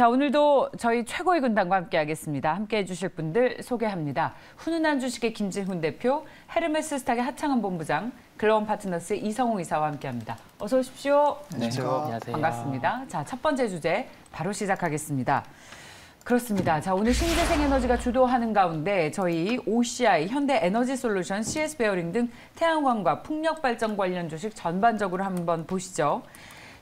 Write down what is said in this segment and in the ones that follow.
자, 오늘도 저희 최고의 군단과 함께 하겠습니다. 함께 해주실 분들 소개합니다. 훈훈한 주식의 김진훈 대표, 헤르메스 스탁의 하창은 본부장, 글로원 파트너스 이성웅 이사와 함께 합니다. 어서 오십시오. 안녕하세요. 안녕하세요. 반갑습니다. 자, 첫 번째 주제 바로 시작하겠습니다. 그렇습니다. 자, 오늘 신재생 에너지가 주도하는 가운데 저희 OCI, 현대 에너지 솔루션, CS 베어링 등 태양광과 풍력 발전 관련 주식 전반적으로 한번 보시죠.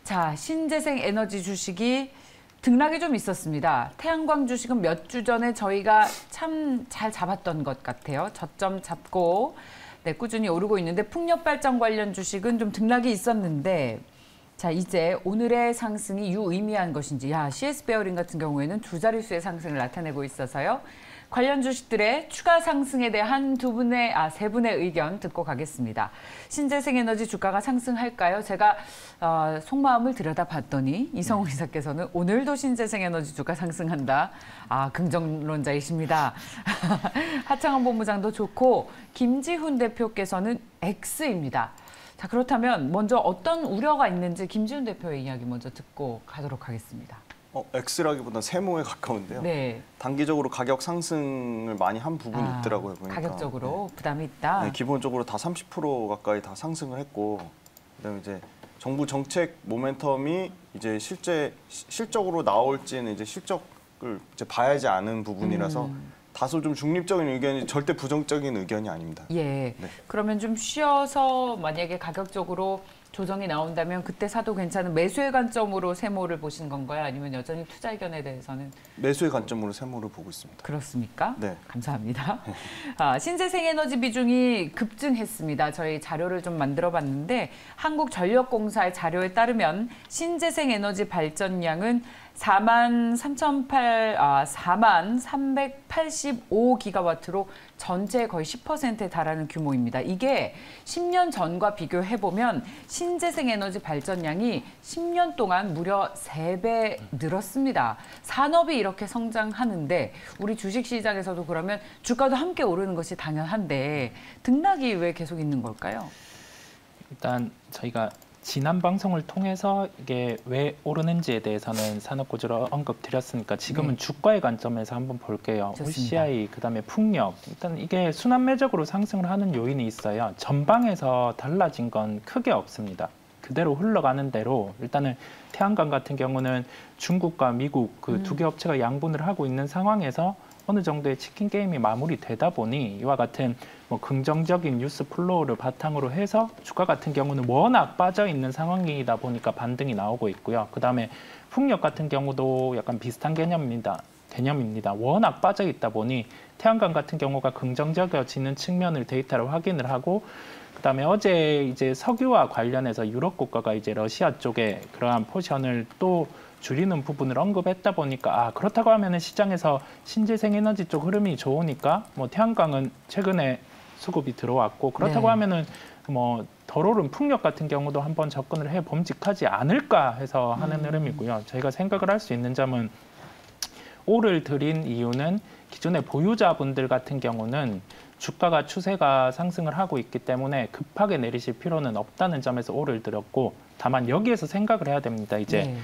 자, 신재생 에너지 주식이 등락이 좀 있었습니다. 태양광 주식은 몇 주 전에 저희가 참 잘 잡았던 것 같아요. 저점 잡고 네, 꾸준히 오르고 있는데 풍력발전 관련 주식은 좀 등락이 있었는데 자 이제 오늘의 상승이 유의미한 것인지 야 CS 베어링 같은 경우에는 두 자릿수의 상승을 나타내고 있어서요. 관련 주식들의 추가 상승에 대한 두 분의 아 세 분의 의견 듣고 가겠습니다. 신재생 에너지 주가가 상승할까요? 제가 어, 속마음을 들여다봤더니 이성우 네. 이사께서는 오늘도 신재생 에너지 주가 상승한다. 아 긍정론자이십니다. 하창원 본부장도 좋고 김지훈 대표께서는 X입니다. 자 그렇다면 먼저 어떤 우려가 있는지 김지훈 대표의 이야기 먼저 듣고 가도록 하겠습니다. 엑스라기보다 어, 세모에 가까운데요. 네. 단기적으로 가격 상승을 많이 한 부분이 아, 있더라고요. 보니까. 가격적으로 네. 부담이 있다. 네, 기본적으로 다 30% 가까이 다 상승을 했고 그다음에 이제 정부 정책 모멘텀이 이제 실제 실적으로 나올지는 이제 실적을 이제 봐야지 않은 부분이라서 음. 다소 좀 중립적인 의견이 절대 부정적인 의견이 아닙니다. 예. 네. 그러면 좀 쉬어서 만약에 가격적으로 조정이 나온다면 그때 사도 괜찮은 매수의 관점으로 세모를 보신 건가요? 아니면 여전히 투자 의견에 대해서는 매수의 관점으로 세모를 보고 있습니다. 그렇습니까? 네. 감사합니다. 아, 신재생 에너지 비중이 급증했습니다. 저희 자료를 좀 만들어 봤는데 한국전력공사의 자료에 따르면 신재생 에너지 발전량은 4만 3 8 아, 4만 385기가와트로 전체의 거의 10%에 달하는 규모입니다. 이게 10년 전과 비교해보면 신재생 에너지 발전량이 10년 동안 무려 3배 늘었습니다. 산업이 이렇게 성장하는데 우리 주식시장에서도 그러면 주가도 함께 오르는 것이 당연한데 등락이 왜 계속 있는 걸까요? 일단 저희가 지난 방송을 통해서 이게 왜 오르는지에 대해서는 산업구조로 언급드렸으니까 지금은 네. 주가의 관점에서 한번 볼게요. 좋습니다. OCI 그다음에 풍력 일단 이게 순환매적으로 상승을 하는 요인이 있어요. 전방에서 달라진 건 크게 없습니다. 그대로 흘러가는 대로 일단은 태양광 같은 경우는 중국과 미국 그 두개 음. 업체가 양분을 하고 있는 상황에서 어느 정도의 치킨 게임이 마무리되다 보니 이와 같은 뭐 긍정적인 뉴스 플로우를 바탕으로 해서 주가 같은 경우는 워낙 빠져 있는 상황이다 보니까 반등이 나오고 있고요. 그다음에 풍력 같은 경우도 약간 비슷한 개념입니다. 개념입니다. 워낙 빠져 있다 보니 태양광 같은 경우가 긍정적이어지는 측면을 데이터로 확인을 하고 그다음에 어제 이제 석유와 관련해서 유럽 국가가 이제 러시아 쪽에 그러한 포션을 또 줄이는 부분을 언급했다 보니까 아 그렇다고 하면은 시장에서 신재생 에너지 쪽 흐름이 좋으니까 뭐 태양광은 최근에 수급이 들어왔고 그렇다고 네. 하면은 뭐 더러른 풍력 같은 경우도 한번 접근을 해 범직하지 않을까 해서 하는 음. 흐름이고요. 저희가 생각을 할 수 있는 점은 오를 드린 이유는 기존의 보유자분들 같은 경우는 주가가 추세가 상승을 하고 있기 때문에 급하게 내리실 필요는 없다는 점에서 오를 드렸고 다만 여기에서 생각을 해야 됩니다. 이제 네.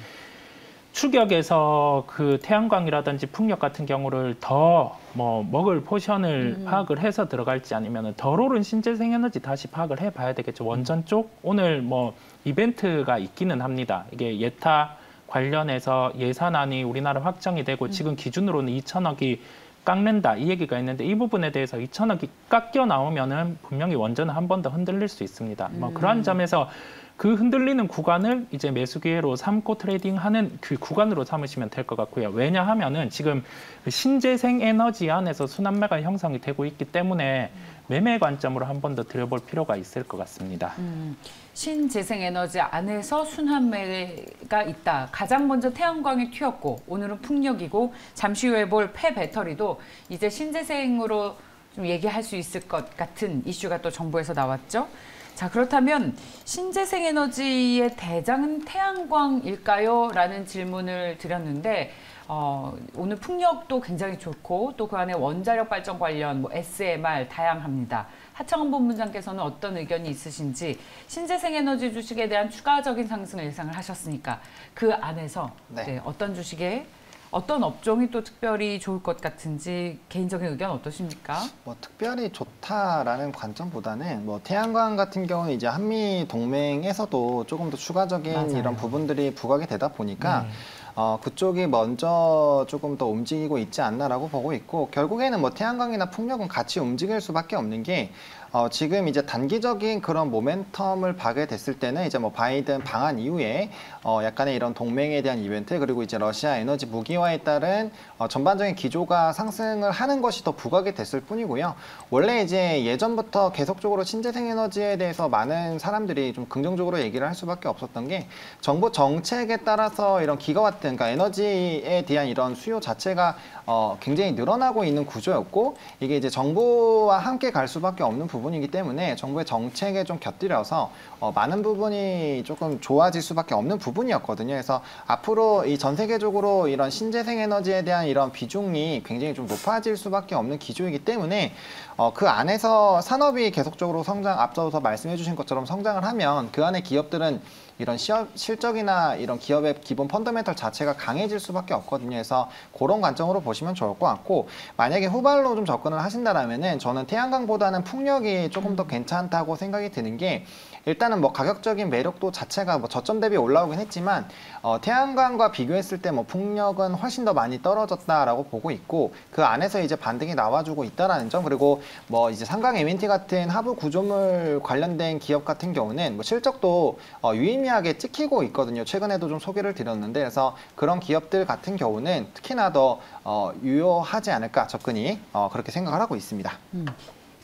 추격에서 그 태양광이라든지 풍력 같은 경우를 더 뭐 먹을 포션을 음. 파악을 해서 들어갈지 아니면 덜 오른 신재생 에너지 다시 파악을 해봐야 되겠죠. 음. 원전 쪽 오늘 뭐 이벤트가 있기는 합니다. 이게 예타 관련해서 예산안이 우리나라 확정이 되고 음. 지금 기준으로는 2천억이 깎는다 이 얘기가 있는데 이 부분에 대해서 2천억이 깎여 나오면은 분명히 원전은 한 번 더 흔들릴 수 있습니다. 뭐 음. 뭐그런 점에서 그 흔들리는 구간을 이제 매수 기회로 삼고 트레이딩하는 그 구간으로 삼으시면 될 것 같고요. 왜냐하면은 지금 신재생 에너지 안에서 순환매가 형성이 되고 있기 때문에 매매 관점으로 한 번 더 들여볼 필요가 있을 것 같습니다. 음, 신재생 에너지 안에서 순환매가 있다. 가장 먼저 태양광이 튀었고 오늘은 풍력이고 잠시 후에 볼 폐배터리도 이제 신재생으로 좀 얘기할 수 있을 것 같은 이슈가 또 정부에서 나왔죠. 자 그렇다면 신재생 에너지의 대장은 태양광일까요? 라는 질문을 드렸는데 어, 오늘 풍력도 굉장히 좋고 또 그 안에 원자력 발전 관련 뭐 SMR 다양합니다. 하창원 본부장께서는 어떤 의견이 있으신지 신재생 에너지 주식에 대한 추가적인 상승을 예상을 하셨으니까 그 안에서 네. 네, 어떤 주식에 어떤 업종이 또 특별히 좋을 것 같은지 개인적인 의견 어떠십니까? 뭐 특별히 좋다라는 관점보다는 뭐 태양광 같은 경우는 이제 한미 동맹에서도 조금 더 추가적인 맞아요. 이런 부분들이 부각이 되다 보니까 네. 어, 그쪽이 먼저 조금 더 움직이고 있지 않나라고 보고 있고 결국에는 뭐 태양광이나 풍력은 같이 움직일 수밖에 없는 게 어, 지금 이제 단기적인 그런 모멘텀을 파괴됐을 때는 이제 뭐 바이든 방한 이후에 어, 약간의 이런 동맹에 대한 이벤트 그리고 이제 러시아 에너지 무기화에 따른 어, 전반적인 기조가 상승을 하는 것이 더 부각이 됐을 뿐이고요. 원래 이제 예전부터 계속적으로 신재생 에너지에 대해서 많은 사람들이 좀 긍정적으로 얘기를 할 수밖에 없었던 게 정부 정책에 따라서 이런 기가와트 그러니까 에너지에 대한 이런 수요 자체가 어, 굉장히 늘어나고 있는 구조였고 이게 이제 정부와 함께 갈 수밖에 없는 부분. 부분이기 때문에 정부의 정책에 좀 곁들여서 어, 많은 부분이 조금 좋아질 수밖에 없는 부분이었거든요. 그래서 앞으로 이 전 세계적으로 이런 신재생 에너지에 대한 이런 비중이 굉장히 좀 높아질 수밖에 없는 기조이기 때문에 어, 그 안에서 산업이 계속적으로 성장 앞서서 말씀해 주신 것처럼 성장을 하면 그 안에 기업들은 이런 시업, 실적이나 이런 기업의 기본 펀더멘털 자체가 강해질 수밖에 없거든요. 그래서 그런 관점으로 보시면 좋을 것 같고 만약에 후발로 좀 접근을 하신다라면은 저는 태양광보다는 풍력이 조금 더 음. 괜찮다고 생각이 드는 게 일단은 뭐 가격적인 매력도 자체가 뭐 저점 대비 올라오긴 했지만 어, 태양광과 비교했을 때 뭐 풍력은 훨씬 더 많이 떨어졌다라고 보고 있고 그 안에서 이제 반등이 나와주고 있다라는 점 그리고 뭐 이제 상강 M&T 같은 하부 구조물 관련된 기업 같은 경우는 뭐 실적도 어, 유인 세미하게 찍히고 있거든요. 최근에도 좀 소개를 드렸는데 그래서 그런 기업들 같은 경우는 특히나 더 어, 유효하지 않을까 접근이 어, 그렇게 생각을 하고 있습니다. 음.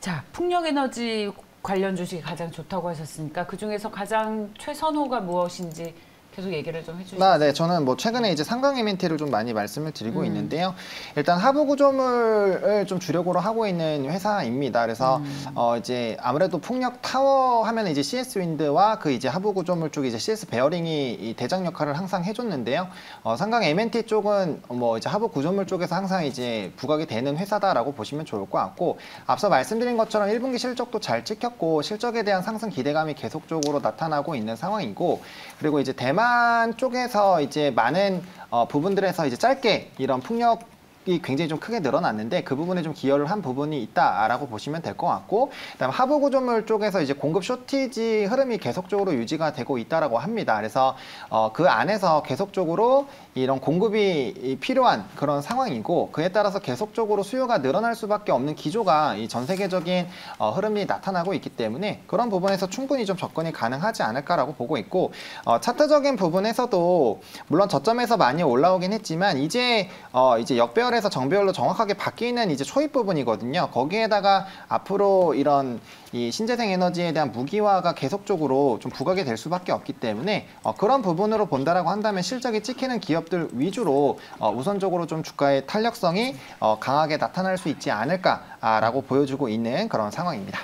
자, 풍력에너지 관련 주식이 가장 좋다고 하셨으니까 그중에서 가장 최선호가 무엇인지 계속 얘기를 좀 해주시죠. 아, 네, 저는 뭐 최근에 이제 상강 MNT를 좀 많이 말씀을 드리고 음. 있는데요. 일단 하부 구조물을 좀 주력으로 하고 있는 회사입니다. 그래서 음. 어 이제 아무래도 폭력 타워 하면 이제 CS 윈드와 그 이제 하부 구조물 쪽 이제 CS 베어링이 대장 역할을 항상 해줬는데요. 어, 상강 MNT 쪽은 뭐 이제 하부 구조물 쪽에서 항상 이제 부각이 되는 회사다라고 보시면 좋을 것 같고 앞서 말씀드린 것처럼 1분기 실적도 잘 찍혔고 실적에 대한 상승 기대감이 계속적으로 나타나고 있는 상황이고 그리고 이제 대만 쪽에서 이제 많은 어, 부분들에서 이제 짧게 이런 풍력 이 굉장히 좀 크게 늘어났는데 그 부분에 좀 기여를 한 부분이 있다라고 보시면 될 것 같고 그다음 하부 구조물 쪽에서 이제 공급 쇼티지 흐름이 계속적으로 유지가 되고 있다라고 합니다. 그래서 어, 그 안에서 계속적으로 이런 공급이 필요한 그런 상황이고 그에 따라서 계속적으로 수요가 늘어날 수밖에 없는 기조가 이 전 세계적인 어, 흐름이 나타나고 있기 때문에 그런 부분에서 충분히 좀 접근이 가능하지 않을까라고 보고 있고 어, 차트적인 부분에서도 물론 저점에서 많이 올라오긴 했지만 이제 어, 이제 역배 성별에서 정별로 정확하게 바뀌는 이제 초입 부분이거든요. 거기에다가 앞으로 이런 이 신재생 에너지에 대한 무기화가 계속적으로 좀 부각이 될 수밖에 없기 때문에 어, 그런 부분으로 본다라고 한다면 실적이 찍히는 기업들 위주로 어, 우선적으로 좀 주가의 탄력성이 어, 강하게 나타날 수 있지 않을까라고 보여주고 있는 그런 상황입니다.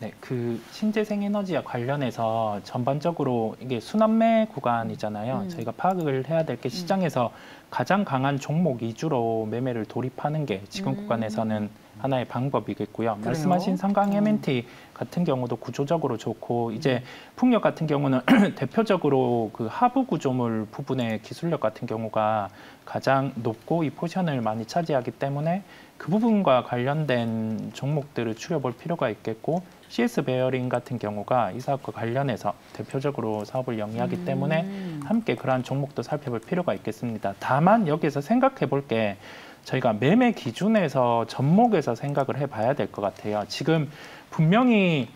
네, 그 신재생 에너지와 관련해서 전반적으로 이게 순환매 구간이잖아요. 음. 저희가 파악을 해야 될게 음. 시장에서 음. 가장 강한 종목 위주로 매매를 돌입하는 게 지금 음. 구간에서는 하나의 방법이겠고요. 그래요? 말씀하신 상강 음. MNT 같은 경우도 구조적으로 좋고 음. 이제 풍력 같은 경우는 대표적으로 그 하부 구조물 부분의 기술력 같은 경우가 가장 높고 이 포션을 많이 차지하기 때문에 그 부분과 관련된 종목들을 추려볼 필요가 있겠고 CS 베어링 같은 경우가 이 사업과 관련해서 대표적으로 사업을 영위하기 음. 때문에 함께 그러한 종목도 살펴볼 필요가 있겠습니다. 다만 여기서 생각해 볼 게 저희가 매매 기준에서 전목에서 생각을 해봐야 될 것 같아요. 지금 분명히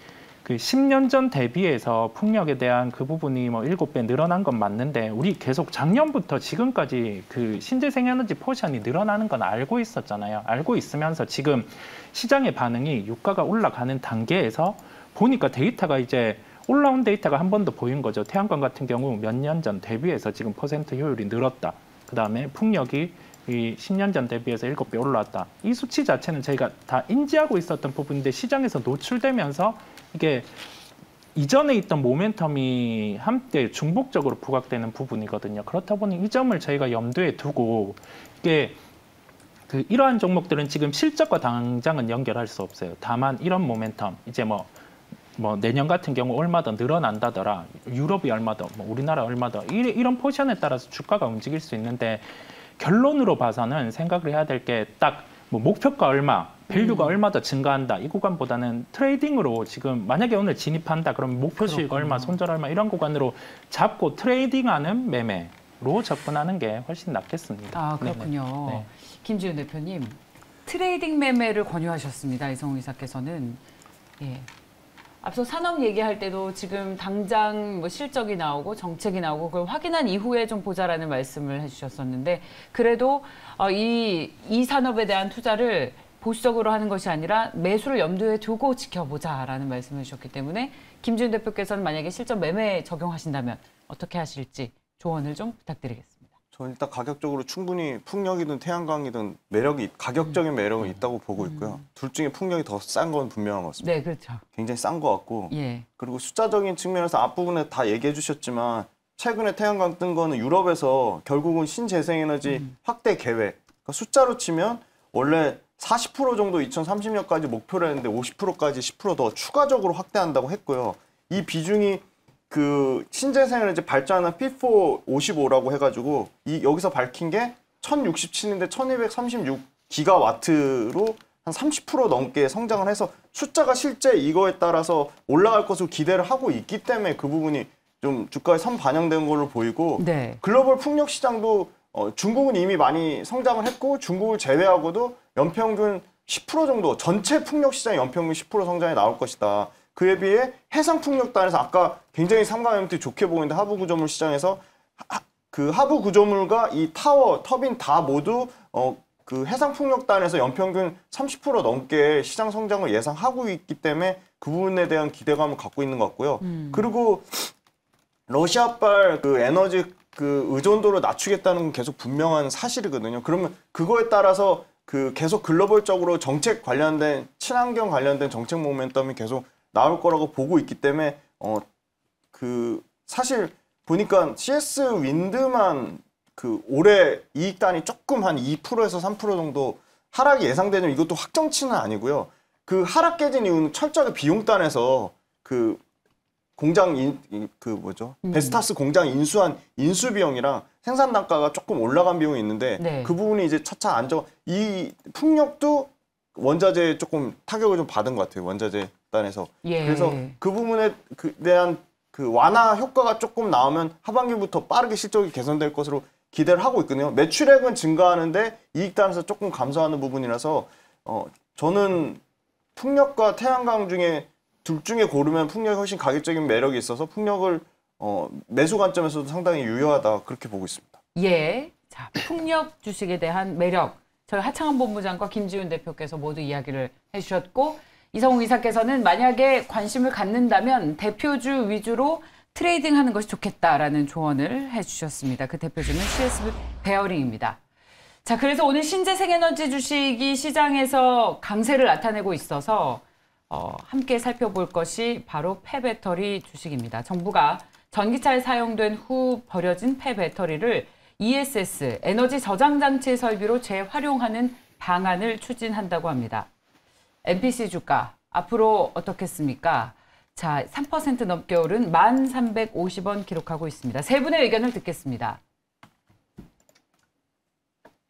그 10년 전 대비해서 풍력에 대한 그 부분이 뭐 7배 늘어난 건 맞는데 우리 계속 작년부터 지금까지 그 신재생 에너지 포션이 늘어나는 건 알고 있었잖아요. 알고 있으면서 지금 시장의 반응이 유가가 올라가는 단계에서 보니까 데이터가 이제 올라온 데이터가 한 번 더 보인 거죠. 태양광 같은 경우 몇 년 전 대비해서 지금 퍼센트 효율이 늘었다. 그다음에 풍력이 이 10년 전 대비해서 7배 올라왔다. 이 수치 자체는 저희가 다 인지하고 있었던 부분인데 시장에서 노출되면서 이게 이전에 있던 모멘텀이 함께 중복적으로 부각되는 부분이거든요. 그렇다 보니 이 점을 저희가 염두에 두고 이게 그 이러한 종목들은 지금 실적과 당장은 연결할 수 없어요. 다만 이런 모멘텀 이제 뭐뭐 뭐 내년 같은 경우 얼마더 늘어난다더라 유럽이 얼마더 뭐 우리나라 얼마더 이런 포션에 따라서 주가가 움직일 수 있는데 결론으로 봐서는 생각을 해야 될 게 딱뭐 목표가 얼마 밸류가 음. 얼마 더 증가한다 이 구간보다는 트레이딩으로 지금 만약에 오늘 진입한다 그러면 목표 수익 얼마 손절 얼마 이런 구간으로 잡고 트레이딩하는 매매로 접근하는 게 훨씬 낫겠습니다. 아 그렇군요. 네. 김지윤 대표님 트레이딩 매매를 권유하셨습니다. 이성우 이사께서는 예. 앞서 산업 얘기할 때도 지금 당장 뭐 실적이 나오고 정책이 나오고 그걸 확인한 이후에 좀 보자라는 말씀을 해주셨었는데 그래도 어, 이, 이 산업에 대한 투자를 보수적으로 하는 것이 아니라 매수를 염두에 두고 지켜보자라는 말씀을 주셨기 때문에 김준 대표께서는 만약에 실전 매매 에 적용하신다면 어떻게 하실지 조언을 좀 부탁드리겠습니다. 저는 일단 가격적으로 충분히 풍력이든 태양광이든 매력이 가격적인 매력은 음. 있다고 보고 있고요. 음. 둘 중에 풍력이 더 싼 건 분명한 것 같습니다. 네, 그렇죠. 굉장히 싼 것 같고 예. 그리고 숫자적인 측면에서 앞부분에 다 얘기해 주셨지만 최근에 태양광 뜬 거는 유럽에서 결국은 신재생에너지 음. 확대 계획 그러니까 숫자로 치면 원래 40% 정도 2030년까지 목표를 했는데 50%까지 10%더 추가적으로 확대한다고 했고요. 이 비중이 그신재생을너지 발전하는 P4 55라고 해가지고 이 여기서 밝힌 게 1067인데 1236 기가와트로 한 30% 넘게 성장을 해서 숫자가 실제 이거에 따라서 올라갈 것으로 기대를 하고 있기 때문에 그 부분이 좀 주가에 선 반영된 걸로 보이고 네. 글로벌 풍력 시장도 어, 중국은 이미 많이 성장을 했고 중국을 제외하고도 연평균 10% 정도 전체 풍력 시장 연평균 10% 성장이 나올 것이다. 그에 비해 해상 풍력단에서 아까 굉장히 삼각형태 좋게 보이는데 하부 구조물 시장에서 하, 그 하부 구조물과 이 타워 터빈 다 모두 어, 그 해상 풍력단에서 연평균 30% 넘게 시장 성장을 예상하고 있기 때문에 그 부분에 대한 기대감을 갖고 있는 것 같고요. 음. 그리고 러시아발 그 에너지 그 의존도를 낮추겠다는 건 계속 분명한 사실이거든요. 그러면 그거에 따라서 그 계속 글로벌적으로 정책 관련된 친환경 관련된 정책 모멘텀이 계속 나올 거라고 보고 있기 때문에 어 그 사실 보니까 CS 윈드만 그 올해 이익 단위 조금 한 2%에서 3% 정도 하락이 예상되는 이것도 확정치는 아니고요. 그 하락 깨진 이유는 철저하게 비용단에서 그 공장 인, 그 뭐죠 음. 베스타스 공장 인수한 인수 비용이랑 생산 단가가 조금 올라간 비용이 있는데 네. 그 부분이 이제 차차 안정이 풍력도 원자재 조금 타격을 좀 받은 것 같아요 원자재 단에서 예. 그래서 그 부분에 그 대한 그 완화 효과가 조금 나오면 하반기부터 빠르게 실적이 개선될 것으로 기대를 하고 있거든요. 매출액은 증가하는데 이익단에서 조금 감소하는 부분이라서 어 저는 풍력과 태양광 중에 둘 중에 고르면 풍력이 훨씬 가격적인 매력이 있어서 풍력을 어, 매수 관점에서도 상당히 유효하다 그렇게 보고 있습니다. 예. 자, 풍력 주식에 대한 매력 저희 하창원 본부장과 김지훈 대표께서 모두 이야기를 해주셨고 이성웅 이사께서는 만약에 관심을 갖는다면 대표주 위주로 트레이딩하는 것이 좋겠다라는 조언을 해주셨습니다. 그 대표주는 CS 베어링입니다. 자, 그래서 오늘 신재생에너지 주식이 시장에서 강세를 나타내고 있어서 어, 함께 살펴볼 것이 바로 폐배터리 주식입니다. 정부가 전기차에 사용된 후 버려진 폐배터리를 ESS, 에너지 저장장치 설비로 재활용하는 방안을 추진한다고 합니다. MPC 주가 앞으로 어떻겠습니까? 자, 3% 넘게 오른 1,350원 기록하고 있습니다. 세 분의 의견을 듣겠습니다.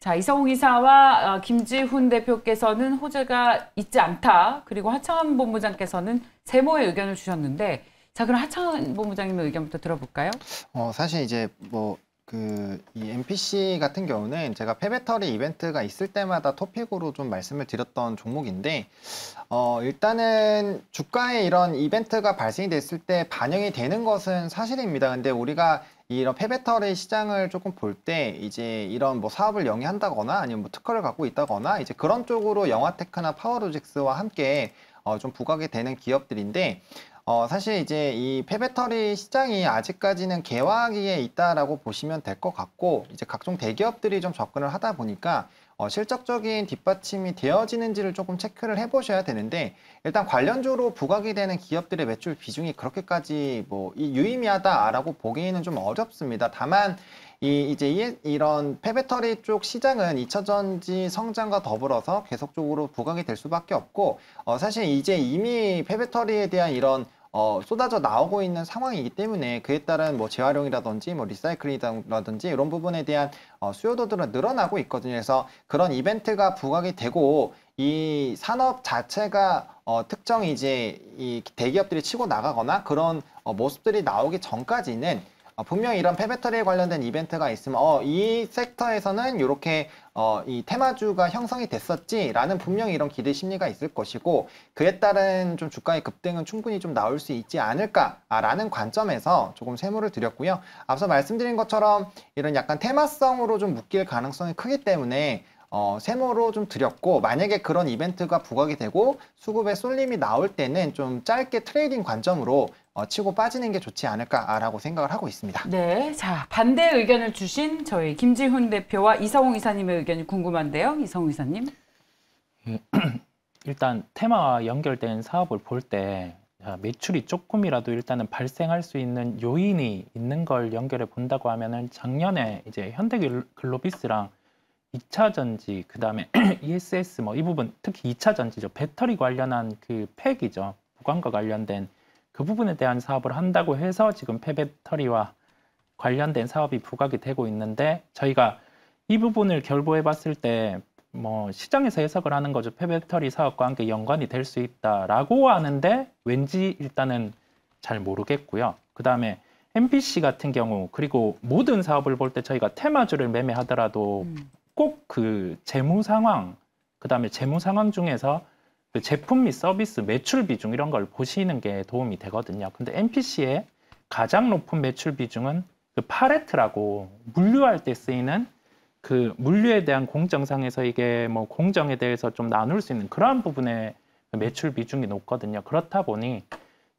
자 이성욱 이사와 어, 김지훈 대표께서는 호재가 있지 않다. 그리고 하창한 본부장께서는 세모의 의견을 주셨는데 자 그럼 하창한 본부장님의 의견부터 들어볼까요? 어 사실 이제 뭐 그이 MPC 같은 경우는 제가 폐배터리 이벤트가 있을 때마다 토픽으로 좀 말씀을 드렸던 종목인데 어 일단은 주가에 이런 이벤트가 발생이 됐을 때 반영이 되는 것은 사실입니다. 근데 우리가 이런 페베터의 시장을 조금 볼 때 이제 이런 뭐 사업을 영위한다거나 아니면 뭐 특허를 갖고 있다거나 이제 그런 쪽으로 영화테크나 파워로직스와 함께 어, 좀 부각이 되는 기업들인데 어, 사실 이제 이 폐배터리 시장이 아직까지는 개화기에 있다라고 보시면 될 것 같고 이제 각종 대기업들이 좀 접근을 하다 보니까 어, 실적적인 뒷받침이 되어지는지를 조금 체크를 해보셔야 되는데 일단 관련주로 부각이 되는 기업들의 매출 비중이 그렇게까지 뭐 유의미하다라고 보기에는 좀 어렵습니다. 다만 이 이제 이런 폐배터리 쪽 시장은 2차전지 성장과 더불어서 계속적으로 부각이 될 수밖에 없고 어 사실 이제 이미 폐배터리에 대한 이런 어, 쏟아져 나오고 있는 상황이기 때문에 그에 따른 뭐 재활용이라든지 뭐 리사이클링이라든지 이런 부분에 대한 어, 수요도들은 늘어나고 있거든요. 그래서 그런 이벤트가 부각이 되고 이 산업 자체가 어, 특정 이제 이 대기업들이 치고 나가거나 그런 어, 모습들이 나오기 전까지는 어, 분명 히 이런 페베터리에 관련된 이벤트가 있으면 어, 이 섹터에서는 이렇게 어, 이 테마주가 형성이 됐었지라는 분명히 이런 기대 심리가 있을 것이고 그에 따른 좀 주가의 급등은 충분히 좀 나올 수 있지 않을까라는 관점에서 조금 세무를 드렸고요. 앞서 말씀드린 것처럼 이런 약간 테마성으로 좀 묶일 가능성이 크기 때문에 어, 세모로 좀 드렸고 만약에 그런 이벤트가 부각이 되고 수급에 쏠림이 나올 때는 좀 짧게 트레이딩 관점으로 어, 치고 빠지는 게 좋지 않을까라고 생각을 하고 있습니다. 네, 자 반대 의견을 주신 저희 김지훈 대표와 이성웅 이사님의 의견이 궁금한데요. 이성웅 이사님. 일단 테마와 연결된 사업을 볼때 아, 매출이 조금이라도 일단은 발생할 수 있는 요인이 있는 걸 연결해 본다고 하면은 작년에 이제 현대글로비스랑 2차 전지 그다음에 ESS e 뭐이 부분 특히 2차 전지죠 배터리 관련한 그 팩이죠 보관과 관련된 그 부분에 대한 사업을 한다고 해서 지금 폐배터리와 관련된 사업이 부각이 되고 있는데 저희가 이 부분을 결부해 봤을 때 뭐 시장에서 해석을 하는 거죠. 폐배터리 사업과 함께 연관이 될 수 있다라고 하는데 왠지 일단은 잘 모르겠고요. 그다음에 m p c 같은 경우 그리고 모든 사업을 볼 때 저희가 테마주를 매매하더라도 음. 꼭그 재무 상황 그다음에 재무 상황 중에서 그 제품 및 서비스 매출 비중 이런 걸 보시는 게 도움이 되거든요. 근데 MPC의 가장 높은 매출 비중은 그 파레트라고 물류할 때 쓰이는 그 물류에 대한 공정상에서 이게 뭐 공정에 대해서 좀 나눌 수 있는 그러한 부분의 그 매출 비중이 높거든요. 그렇다 보니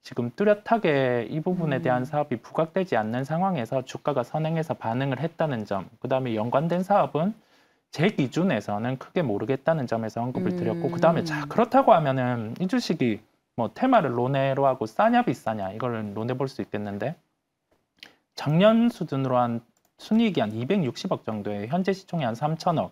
지금 뚜렷하게 이 부분에 음. 대한 사업이 부각되지 않는 상황에서 주가가 선행해서 반응을 했다는 점, 그 다음에 연관된 사업은 제 기준에서는 크게 모르겠다는 점에서 언급을 드렸고 음. 그다음에 자 그렇다고 하면은 이 주식이 뭐 테마를 로네로 하고 싸냐 비싸냐 이걸 논해 볼 수 있겠는데 작년 수준으로 한 순이익이 한 260억 정도에 현재 시총이 한 3천억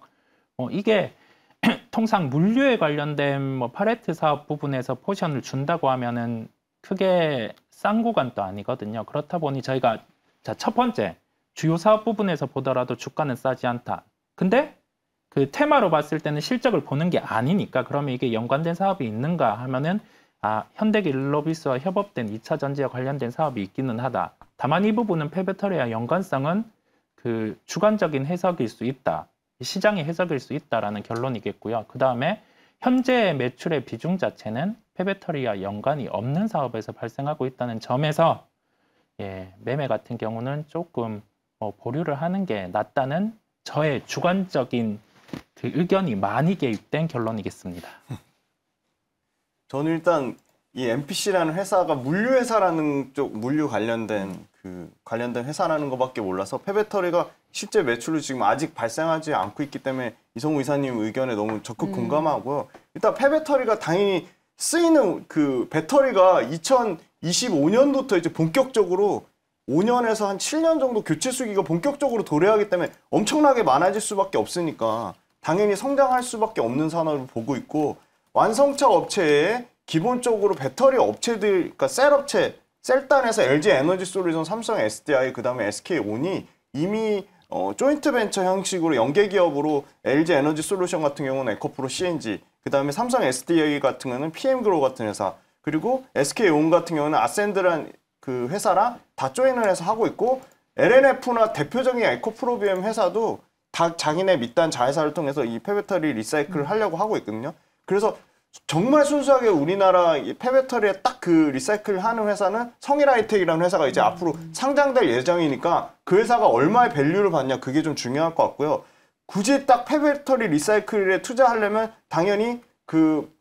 뭐 이게 통상 물류에 관련된 뭐 팔레트 사업 부분에서 포션을 준다고 하면은 크게 싼 구간도 아니거든요. 그렇다 보니 저희가 자 첫 번째 주요 사업 부분에서 보더라도 주가는 싸지 않다. 근데 그 테마로 봤을 때는 실적을 보는 게 아니니까 그러면 이게 연관된 사업이 있는가 하면은 아, 현대일로비스와 협업된 2차 전지와 관련된 사업이 있기는 하다. 다만 이 부분은 폐배터리와 연관성은 그 주관적인 해석일 수 있다. 시장의 해석일 수 있다라는 결론이겠고요. 그 다음에 현재 매출의 비중 자체는 폐배터리와 연관이 없는 사업에서 발생하고 있다는 점에서 예, 매매 같은 경우는 조금 뭐 보류를 하는 게 낫다는 저의 주관적인 그 의견이 많이 개입된 결론이겠습니다. 저는 일단 이 MPC라는 회사가 물류 회사라는 쪽 물류 관련된 그 관련된 회사라는 것밖에 몰라서 폐배터리가 실제 매출로 지금 아직 발생하지 않고 있기 때문에 이성우 이사님 의견에 너무 적극 음. 공감하고요. 일단 폐배터리가 당연히 쓰이는 그 배터리가 2025년부터 이제 본격적으로 5년에서 한 7년 정도 교체 수기가 본격적으로 도래하기 때문에 엄청나게 많아질 수밖에 없으니까 당연히 성장할 수밖에 없는 산업을 보고 있고 완성차 업체에 기본적으로 배터리 업체들, 그러니까 셀 업체, 셀단에서 LG 에너지 솔루션, 삼성 SDI, 그 다음에 SK온이 이미 어, 조인트 벤처 형식으로 연계 기업으로 LG 에너지 솔루션 같은 경우는 에코프로 CNG, 그 다음에 삼성 SDI 같은 경우는 PM그로 우 같은 회사, 그리고 SK온 같은 경우는 아센드란 그 회사랑 다 조인을 해서 하고 있고 LNF나 대표적인 에코프로비엠 회사도 다 자기네 밑단 자회사를 통해서 이 폐배터리 리사이클을 음. 하려고 하고 있거든요. 그래서 정말 순수하게 우리나라 폐배터리에 딱 그 리사이클 하는 회사는 성일하이텍이라는 회사가 이제 음. 앞으로 상장될 예정이니까 그 회사가 얼마의 밸류를 받냐 그게 좀 중요할 것 같고요. 굳이 딱 폐배터리 리사이클에 투자하려면 당연히 그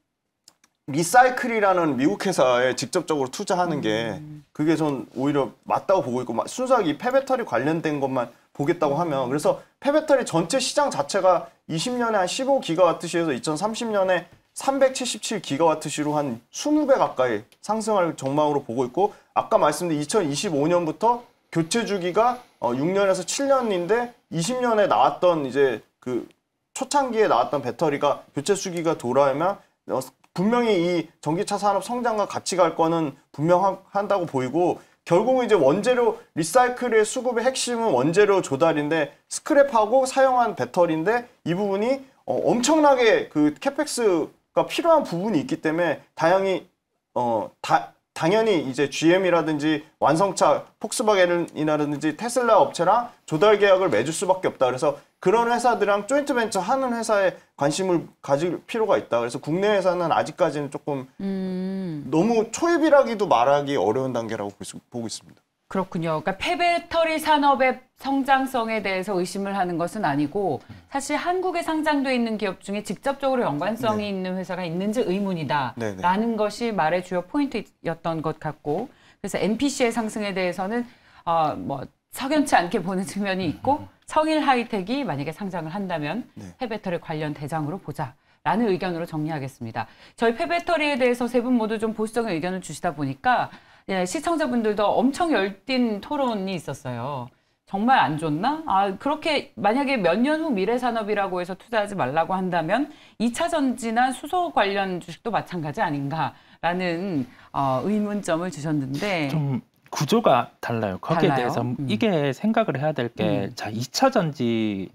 리사이클이라는 미국 회사에 직접적으로 투자하는 게 음. 그게 전 오히려 맞다고 보고 있고 순수하게 이 폐배터리 관련된 것만 보겠다고 하면 그래서 폐배터리 전체 시장 자체가 20년에 한 15기가와트시에서 2030년에 377기가와트시로 한 20배 가까이 상승할 전망으로 보고 있고 아까 말씀드린 2025년부터 교체 주기가 6년에서 어, 7년인데 20년에 나왔던 이제 그 초창기에 나왔던 배터리가 교체 주기가 돌아오면 어, 분명히 이 전기차 산업 성장과 같이 갈 거는 분명한다고 보이고 결국은 이제 원재료 리사이클의 수급의 핵심은 원재료 조달인데 스크랩하고 사용한 배터리인데 이 부분이 어, 엄청나게 그 캐펙스가 필요한 부분이 있기 때문에 다양히 어, 다, 당연히 이제 GM이라든지 완성차 폭스바겐이라든지 테슬라 업체랑 조달 계약을 맺을 수밖에 없다. 그래서 그런 회사들이랑 조인트 벤처 하는 회사에 관심을 가질 필요가 있다. 그래서 국내 회사는 아직까지는 조금 음. 너무 초입이라기도 말하기 어려운 단계라고 보고 있습니다. 그렇군요. 그러니까 폐배터리 산업의 성장성에 대해서 의심을 하는 것은 아니고 사실 한국에 상장돼 있는 기업 중에 직접적으로 연관성이 네. 있는 회사가 있는지 의문이다라는 네, 네. 것이 말의 주요 포인트였던 것 같고 그래서 NPC의 상승에 대해서는 어뭐 석연치 않게 보는 측면이 있고 성일 하이텍이 만약에 상장을 한다면 네. 폐배터리 관련 대장으로 보자. 라는 의견으로 정리하겠습니다. 저희 폐배터리에 대해서 세 분 모두 좀 보수적인 의견을 주시다 보니까 예, 시청자분들도 엄청 열띤 토론이 있었어요. 정말 안 좋나? 아, 그렇게 만약에 몇 년 후 미래 산업이라고 해서 투자하지 말라고 한다면 2차 전지나 수소 관련 주식도 마찬가지 아닌가라는 어, 의문점을 주셨는데 좀 구조가 달라요. 거기에 달라요? 대해서 음. 이게 생각을 해야 될 게자 음. 2차 전지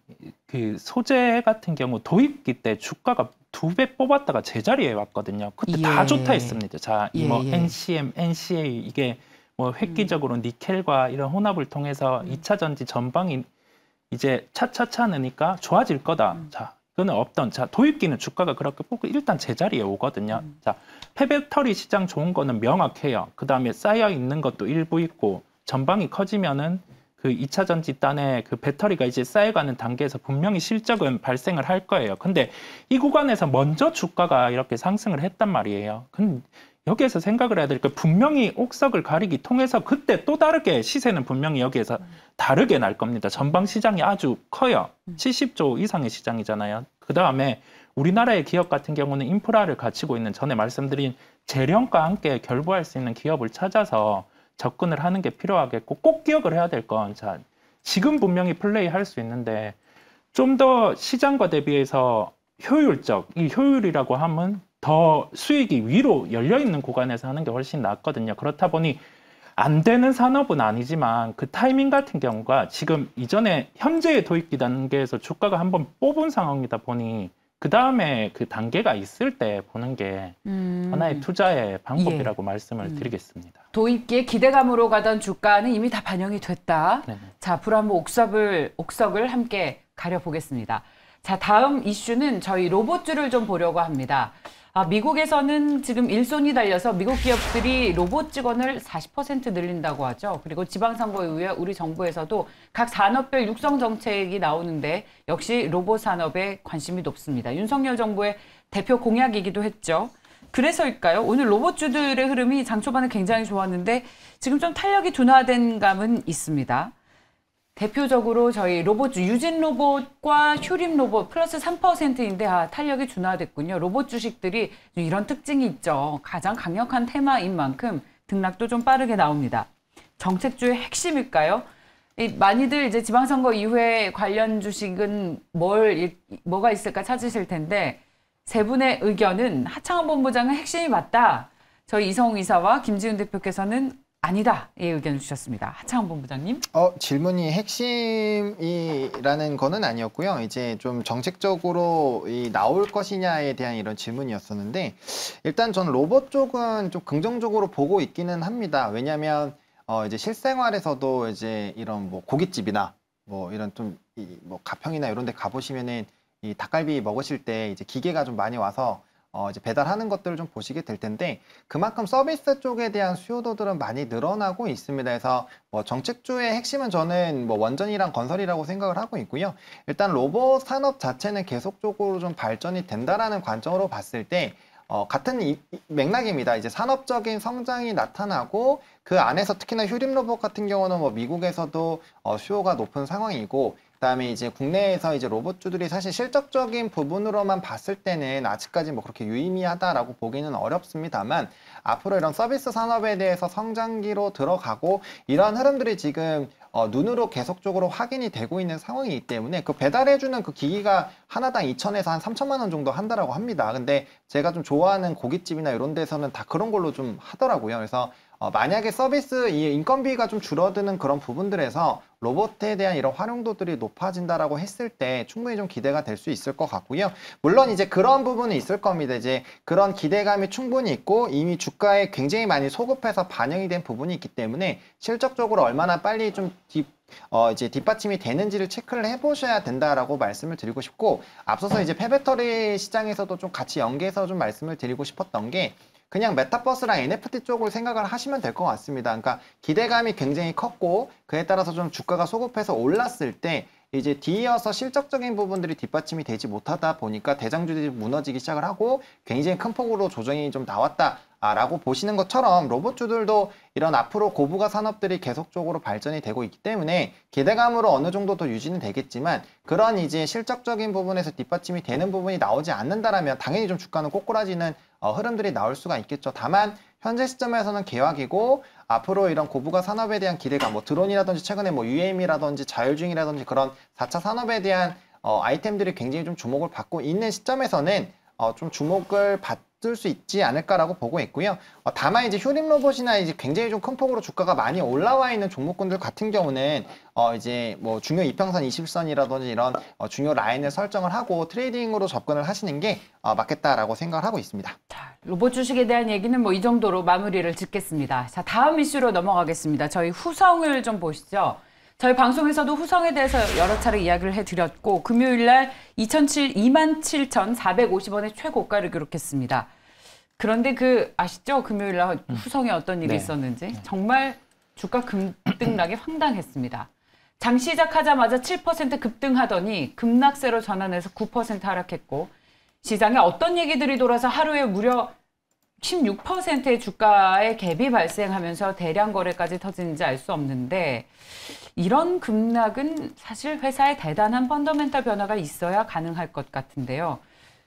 그 소재 같은 경우 도입기 때 주가가 두 배 뽑았다가 제자리에 왔거든요. 그때 예. 다 좋다 했습니다. 자, 예, 뭐 예. NCM, NCA 이게 뭐 음. 획기적으로 음. 니켈과 이런 혼합을 통해서 음. 2차 전지 전방이 이제 차차차 느니까 좋아질 거다. 음. 자, 그는 없던 자 도입기는 주가가 그렇게 뽑고 일단 제자리에 오거든요. 음. 자 패배터리 시장 좋은 거는 명확해요. 그 다음에 쌓여 있는 것도 일부 있고 전방이 커지면은 그 2차 전지 단에 그 배터리가 이제 쌓여가는 단계에서 분명히 실적은 발생을 할 거예요. 근데 이 구간에서 먼저 주가가 이렇게 상승을 했단 말이에요. 근 여기에서 생각을 해야 될 게 분명히 옥석을 가리기 통해서 그때 또 다르게 시세는 분명히 여기에서 다르게 날 겁니다. 전방 시장이 아주 커요. 70조 음. 이상의 시장이잖아요. 그 다음에 우리나라의 기업 같은 경우는 인프라를 갖추고 있는 전에 말씀드린 재령과 함께 결부할 수 있는 기업을 찾아서 접근을 하는 게 필요하겠고 꼭 기억을 해야 될 건 지금 분명히 플레이할 수 있는데 좀 더 시장과 대비해서 효율적 이 효율이라고 하면 더 수익이 위로 열려 있는 구간에서 하는 게 훨씬 낫거든요. 그렇다 보니 안 되는 산업은 아니지만 그 타이밍 같은 경우가 지금 이전에 현재의 도입기 단계에서 주가가 한번 뽑은 상황이다 보니 그 다음에 그 단계가 있을 때 보는 게 음. 하나의 투자의 방법이라고 예. 말씀을 음. 드리겠습니다. 도입기에 기대감으로 가던 주가는 이미 다 반영이 됐다. 네네. 자, 앞으로 한번 옥석을 옥석을 함께 가려보겠습니다. 자, 다음 이슈는 저희 로봇주를 좀 보려고 합니다. 아, 미국에서는 지금 일손이 달려서 미국 기업들이 로봇 직원을 40% 늘린다고 하죠. 그리고 지방선거에 의해 우리 정부에서도 각 산업별 육성 정책이 나오는데 역시 로봇 산업에 관심이 높습니다. 윤석열 정부의 대표 공약이기도 했죠. 그래서일까요? 오늘 로봇주들의 흐름이 장 초반에 굉장히 좋았는데 지금 좀 탄력이 둔화된 감은 있습니다. 대표적으로 저희 로봇 유진 로봇과 휴림 로봇 플러스 3%인데 아, 탄력이 준화됐군요. 로봇 주식들이 이런 특징이 있죠. 가장 강력한 테마인 만큼 등락도 좀 빠르게 나옵니다. 정책주의 핵심일까요? 많이들 이제 지방선거 이후에 관련 주식은 뭘 뭐가 있을까 찾으실 텐데 세 분의 의견은 하창원 본부장은 핵심이 맞다. 저희 이성우 이사와 김지훈 대표께서는 아니다 예, 의견 을 주셨습니다. 하창원 본부장님. 어 질문이 핵심이라는 거는 아니었고요. 이제 좀 정책적으로 이 나올 것이냐에 대한 이런 질문이었었는데 일단 전 로봇 쪽은 좀 긍정적으로 보고 있기는 합니다. 왜냐하면 어 이제 실생활에서도 이제 이런 뭐 고깃집이나 뭐 이런 좀 이 뭐 가평이나 이런 데 가보시면은 이 닭갈비 먹으실 때 이제 기계가 좀 많이 와서 어, 이제 배달하는 것들을 좀 보시게 될 텐데 그만큼 서비스 쪽에 대한 수요도들은 많이 늘어나고 있습니다. 그래서 뭐 정책주의 핵심은 저는 뭐 원전이랑 건설이라고 생각을 하고 있고요. 일단 로봇 산업 자체는 계속적으로 좀 발전이 된다라는 관점으로 봤을 때 어, 같은 이, 이, 맥락입니다. 이제 산업적인 성장이 나타나고 그 안에서 특히나 휴림 로봇 같은 경우는 뭐 미국에서도 어, 수요가 높은 상황이고 그다음에 이제 국내에서 이제 로봇주들이 사실 실적적인 부분으로만 봤을 때는 아직까지 뭐 그렇게 유의미하다라고 보기는 어렵습니다만 앞으로 이런 서비스 산업에 대해서 성장기로 들어가고 이러한 흐름들이 지금 어, 눈으로 계속적으로 확인이 되고 있는 상황이기 때문에 그 배달해주는 그 기기가 하나당 2천에서 한 3천만 원 정도 한다라고 합니다. 근데 제가 좀 좋아하는 고깃집이나 이런 데서는 다 그런 걸로 좀 하더라고요. 그래서 어, 만약에 서비스 이 인건비가 좀 줄어드는 그런 부분들에서 로봇에 대한 이런 활용도들이 높아진다라고 했을 때 충분히 좀 기대가 될 수 있을 것 같고요. 물론 이제 그런 부분은 있을 겁니다. 이제 그런 기대감이 충분히 있고 이미 주가에 굉장히 많이 소급해서 반영이 된 부분이 있기 때문에 실적적으로 얼마나 빨리 좀 딥, 어, 이제 뒷받침이 되는지를 체크를 해보셔야 된다라고 말씀을 드리고 싶고 앞서서 이제 페배터리 시장에서도 좀 같이 연계해서 좀 말씀을 드리고 싶었던 게 그냥 메타버스랑 NFT 쪽을 생각을 하시면 될 것 같습니다. 그러니까 기대감이 굉장히 컸고 그에 따라서 좀 주가가 소급해서 올랐을 때 이제 뒤이어서 실적적인 부분들이 뒷받침이 되지 못하다 보니까 대장주들이 무너지기 시작을 하고 굉장히 큰 폭으로 조정이 좀 나왔다. 라고 보시는 것처럼 로봇주들도 이런 앞으로 고부가 산업들이 계속적으로 발전이 되고 있기 때문에 기대감으로 어느 정도 더 유지는 되겠지만 그런 이제 실적적인 부분에서 뒷받침이 되는 부분이 나오지 않는다라면 당연히 좀 주가는 꼬꾸라지는 어, 흐름들이 나올 수가 있겠죠. 다만 현재 시점에서는 개화이고 앞으로 이런 고부가 산업에 대한 기대감, 뭐 드론이라든지 최근에 뭐 UM이라든지 자율주행이라든지 그런 4차 산업에 대한 어, 아이템들이 굉장히 좀 주목을 받고 있는 시점에서는 어, 좀 주목을 받 뜰수 있지 않을까라고 보고 있고요. 어, 다만 이제 효림 로봇이나 이제 굉장히 좀 큰 폭으로 주가가 많이 올라와 있는 종목군들 같은 경우는 어 이제 뭐 중요 이평선 20선이라든지 이런 어, 중요 라인을 설정을 하고 트레이딩으로 접근을 하시는 게 어, 맞겠다라고 생각을 하고 있습니다. 로봇 주식에 대한 얘기는 뭐 이 정도로 마무리를 짓겠습니다. 자, 다음 이슈로 넘어가겠습니다. 저희 후성을 좀 보시죠. 저희 방송에서도 후성에 대해서 여러 차례 이야기를 해드렸고 금요일 날2007 27,450원의 최고가를 기록했습니다. 그런데 그 아시죠? 금요일 날 음. 후성에 어떤 일이 네. 있었는지 네. 정말 주가 급등락이 황당했습니다. 장 시작하자마자 7% 급등하더니 급락세로 전환해서 9% 하락했고 시장에 어떤 얘기들이 돌아서 하루에 무려 16%의 주가에 갭이 발생하면서 대량 거래까지 터진지알 수 없는데 이런 급락은 사실 회사에 대단한 펀더멘탈 변화가 있어야 가능할 것 같은데요.